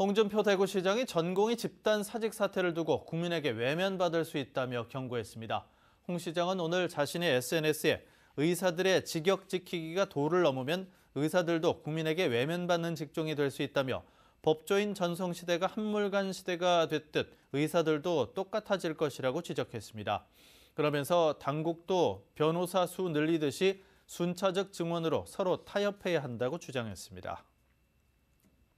홍준표 대구시장이 전공이 집단 사직 사태를 두고 국민에게 외면받을 수 있다며 경고했습니다. 홍 시장은 오늘 자신의 SNS에 의사들의 직역 지키기가 도를 넘으면 의사들도 국민에게 외면받는 직종이 될 수 있다며 법조인 전성시대가 한물간 시대가 됐듯 의사들도 똑같아질 것이라고 지적했습니다. 그러면서 당국도 변호사 수 늘리듯이 순차적 증원으로 서로 타협해야 한다고 주장했습니다.